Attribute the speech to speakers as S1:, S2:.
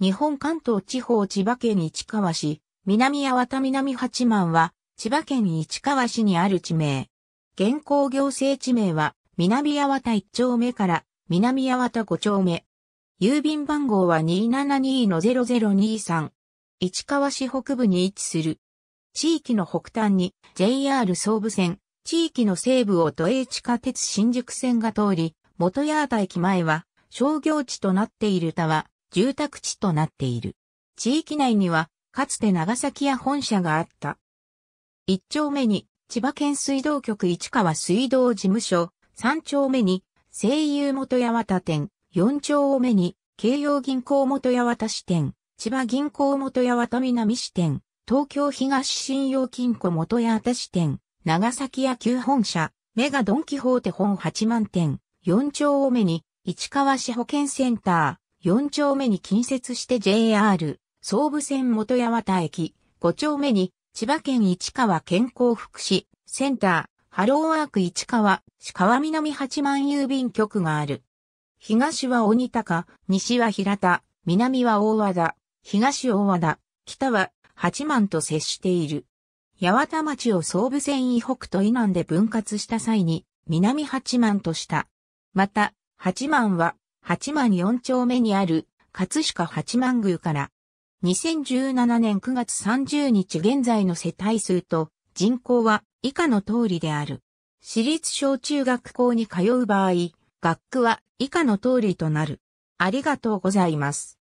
S1: 日本関東地方千葉県市川市、南八幡南八幡は、千葉県市川市にある地名。現行行政地名は、南八幡1丁目から、南八幡5丁目。郵便番号は272-0023。市川市北部に位置する。地域の北端に JR 総武線、地域の西部を都営地下鉄新宿線が通り、元八幡駅前は商業地となっている田は、住宅地となっている。地域内には、かつて長崎屋本社があった。一丁目に、千葉県水道局市川水道事務所、三丁目に、声優元八幡店、四丁目に、京葉銀行元八幡支店、千葉銀行元八幡南支店、東京東信用金庫元八幡支店、長崎屋旧本社、メガドンキホーテ本八万店、四丁目に、市川市保健センター、4丁目に近接して JR 総武線元八幡駅、5丁目に千葉県市川健康福祉センター、ハローワーク市川、市川南八幡郵便局がある。東は鬼高、西は平田、南は大和田、東大和田、北は八幡と接している。八幡町を総武線以北と以南で分割した際に、南八幡とした。また、八幡は八幡四丁目にある、葛飾八幡宮から、2017年9月30日現在の世帯数と人口は以下の通りである。私立小中学校に通う場合、学区は以下の通りとなる。ありがとうございます。